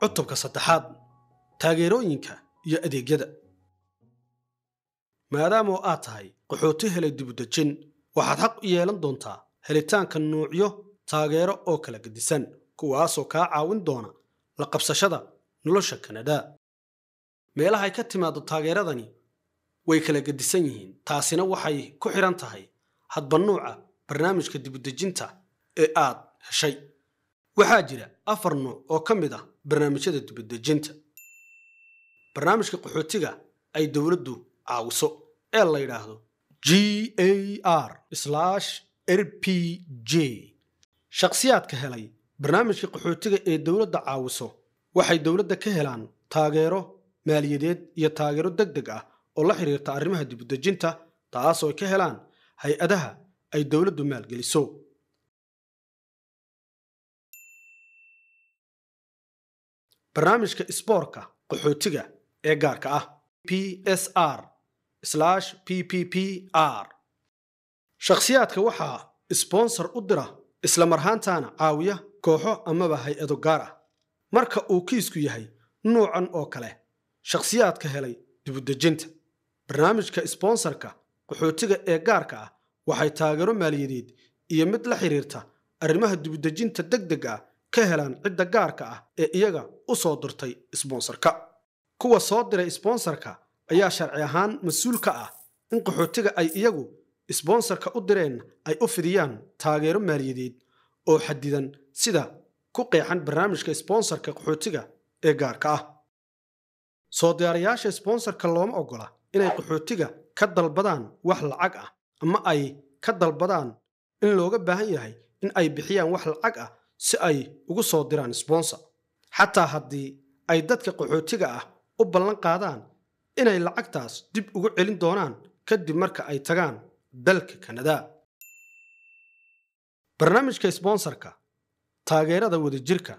cutubka saddexaad taageerooyinka iyo adeegyada maadaama oo aad tahay qaxooti helay dibudejin waxaad xaq u yeelan doontaa helitaanka nuucyo taageero oo kala gedisan kuwaasoo kaa caawin doona la qabsashada nolosha kanada meelahay ka timaaddo taageeradani way kala gedisan yihiin taasina waxay ku xidhan tahay hadba nuuca barnaamijka dibudejinta ee aad heshay waxaa jira afar nuuc oo ka mid ah barnaamijyada dibadejinta barnaamijka qaxootiga ay dowladdu caawiso ee la yidhaahdo g a r r p j shakhsiyaadka helay barnaamijka qaxootiga ee dowladda caawiso waxay dowladda ka helaan taageero maaliyadeed iyo taageero deg deg ah oo la xiriirta arrimaha dibadejinta taas ka helaan hay-adaha ay dowladdu maalgeliso barnaamijka isboorka qaxootiga ee gaarka ah p s r p p p r shakhsiyaadka waxaa isbonsor u dira isla marhaantaana caawiya kooxo amaba hay-ado gaar ah marka uu kiisku yahay nuucan oo kale shakhsiyaadka helay dibudejinta barnaamijka isbonsarka qaxootiga ee gaarka ah waxay taageero maaliyadeed iyo mid la xidhiirta arrimaha dibudejinta deg deg ah ka helaan cidda gaarka ah ee iyaga u soo dirtay sbonsarka kuwa soo diray isbonsarka ayaa sharci ahaan mas-uul ka ah in qaxootiga ay iyagu isbonsarka u direen ay u fidiyaan taageero maaliyadeed oo xadidan sida ku qeexan barnaamijka sbonsarka qaxootiga ee gaarka ah soo diyaarayaasha isbonsarka looma oggola inay qaxootiga ka dalbadaan wax lacag ah ama ay ka dalbadaan in looga baahan yahay in ay bixiyaan wax lacag ah si ay ugu soo diraan sbonsor xataa haddii ay dadka qaxootiga ah u ballan qaadaan inay lacagtaas dib ugu celin doonaan kadib marka ay tagaan dalka kanada barnaamijka sbonsarka taageerada wadajirka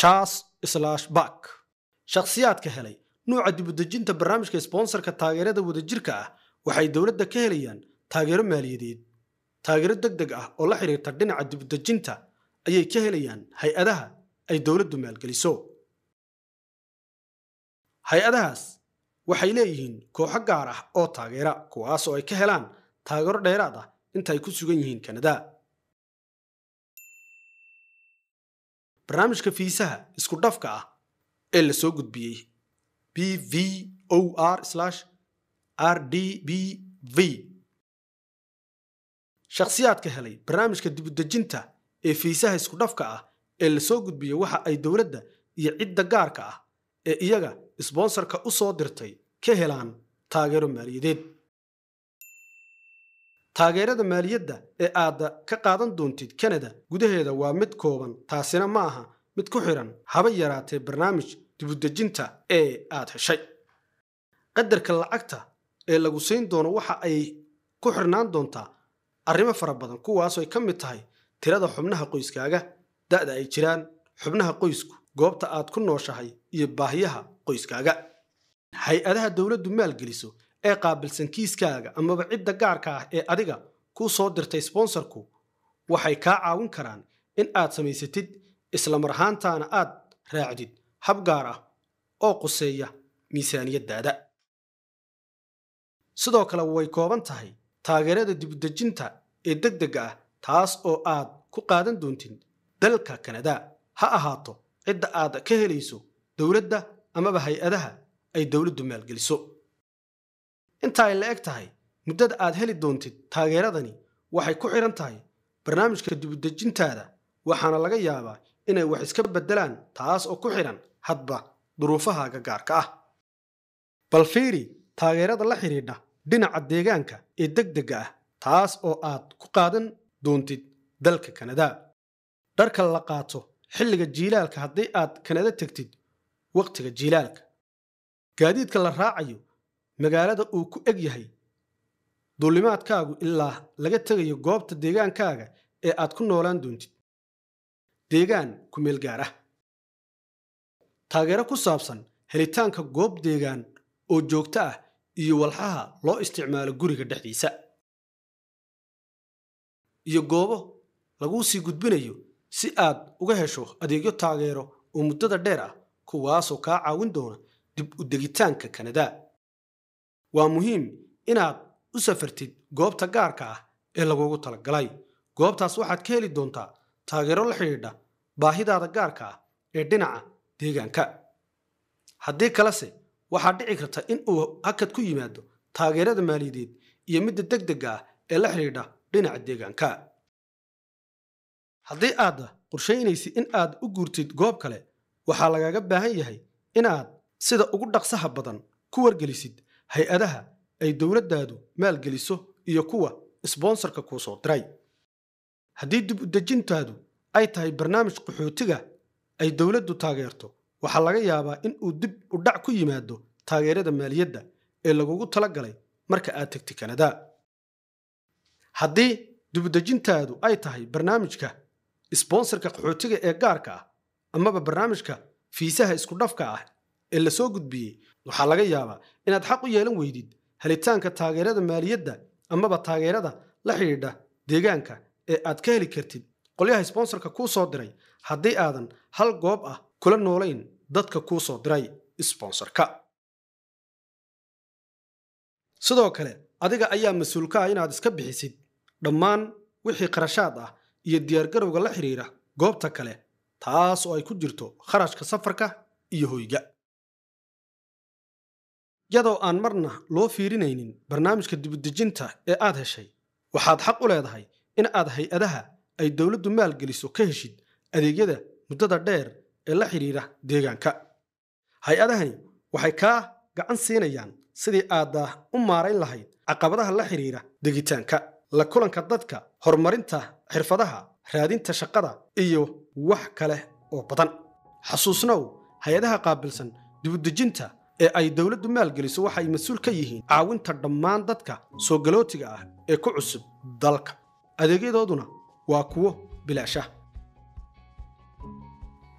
charles slashback shakhsiyaadka helay nuuca dibudejinta barnaamijka sbonsarka taageerada wadajirka ah waxay dowladda ka helayaan taageero maaliyadeed taageero deg deg ah oo la xidhiirta dhinaca dibudejinta ayay ka helayaan hay-adaha ay dowladdu maalgeliso hay-adahaas waxay leeyihiin kooxo gaar ah oo taageera kuwaas oo ay ka helaan taageero dheeraad ah inta ay ku sugan yihiin kanada barnaamijka fiisaha isku dhafka ah ee la soo gudbiyey b v o r r d b v shakhsiyaadka helay barnaamijka dibudejinta ee fiisaha iskudhafka ah ee lasoo gudbiyey waxa ay dowladda iyo cidda gaarka ah ee iyaga isboonsarka u soo dirtay ka helaan taageero maaliyadeed taageerada maaliyadda ee aad ka qaadan doontid kanada gudaheeda waa mid kooban taasina ma aha mid ku xidhan haba yaraatee barnaamij dibudejinta ee aad heshay qadarka lacagta ee lagu siin doono waxa ay ku xirnaan doontaa arrimo fara badan kuwaasooy ka mid tahay tirada xubnaha qoyskaaga da'da ay jiraan xubnaha qoysku goobta aad ku nooshahay iyo baahiyaha qoyskaaga hay-adaha dowladdu maalgeliso ee qaabilsan kiiskaaga amaba cidda gaarka ah ee adiga kuu soo dirtay sbonsarku waxay kaa caawin karaan in aad samaysatid islamarhaantaana aad raacdid hab gaar ah oo quseeya miisaaniyaddaada sidoo kale way kooban tahay taageerada dibdejinta ee deg dega ah taas oo aad ku qaadan doontin dalka kanada ha ahaato cidda aad ka helayso dowladda amaba hay-adaha ay dowladdu maalgeliso inta ay la eg tahay muddada aad heli doontid taageeradani waxay ku xidhan tahay barnaamijka dibudejintaada waxaana laga yaabaa inay wax iska beddelaan taas oo ku xidhan hadba duruufahaaga gaarka ah bal fiiri taageerada la xidhiidha dhinaca deegaanka ee deg dega ah taas oo aad ku qaadan doontid dalka kanada dharka la qaato xilliga jiilaalka haddii aad kanada tegtid waqtiga jiilaalka gaadiidka la raacayo magaalada uu ku eg yahay duulimaadkaagu ilaa laga tegayo goobta deegaankaaga ee aad ku noolaan doontid deegaan kumeel gaar ah taageero ku saabsan helitaanka goob deegaan oo joogto ah iyo walxaha loo isticmaalo guriga dhexdiisa iyo goobo laguu sii gudbinayo si aad uga hesho adeegyo taageero oo muddada dheer ah kuwaasoo kaa caawin doona dib u degitaanka kanada waa muhiim inaad u safartid goobta gaarka ah ee lagugu talagalay goobtaas waxaad ka heli doontaa taageero la xidhiidha baahidaada gaarka ah ee dhinaca deegaanka haddii kalese waxaa dhici karta in uu hakad ku yimaado taageerada maaliyadeed iyo midda deg dega ah ee la xidhiidha dhinaca deegaanka haddii aadna qorshaynaysid in aad u guurtid goob kale waxaa lagaaga baahan yahay inaad sida ugu dhaqsaha badan ku wargelisid hay-adaha ay dowladdaadu maalgeliso iyo kuwa isboonsarka kuu soo diray haddii dib u dejintaadu ay tahay barnaamij qaxootiga ay dowladdu taageerto waxaa laga yaabaa in uu dib u dhac ku yimaado taageerada maaliyadda ee lagugu tala galay marka aad tegti kanada haddii dubudejintaadu ay tahay barnaamijka sbonsarka qaxootiga ee gaarka ah amaba barnaamijka fiisaha isku dhafka ah ee la soo gudbiyey waxaa laga yaabaa inaad xaq u yeelan weydid helitaanka taageerada maaliyadda amaba taageerada la xidhiidha deegaanka ee aad ka heli kartid qolyaha sbonsarka kuu soo diray haddii aadan hal goob ah kula noolayn dadka kuu soo diray sbonsarka sidoo kale adiga ayaa mas-uulka ah inaad iska bixisid dhammaan wixii qarashaad ah iyo diyaargarowga la xidhiira goobta kale taas oo ay ku jirto kharashka safarka iyo hoyga iyadoo aan marna loo fiirinaynin barnaamijka dibudejinta ee aad heshay waxaad xaq u leedahay in aad hay-adaha ay dowladdu maalgeliso ka heshid adeegyada muddada dheer ee la xidhiira deegaanka hay-adahani waxay kaa gacan siinayaan sidii aad u maarayn lahayd caqabadaha la xidhiira degitaanka la kulanka dadka horumarinta xirfadaha raadinta shaqada iyo wax kale oo badan xasuusnow hay-adaha qaabilsan dibudejinta ee ay dowladdu maalgeliso waxay mas-uul ka yihiin caawinta dhammaan dadka soo galootiga ah ee ku cusub dalka adeegyadooduna waa kuwo bilaasha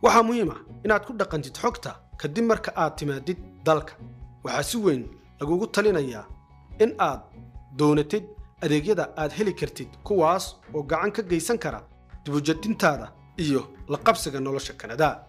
waxaa muhiim ah inaad ku dhaqantid xogta kadib marka aad timaadid dalka waxaa si weyn lagugu talinayaa in aad doonatid adeegyada aad heli kartid kuwaas oo gacan ka geysan kara dibujadintaada iyo la qabsiga nolosha kanadaa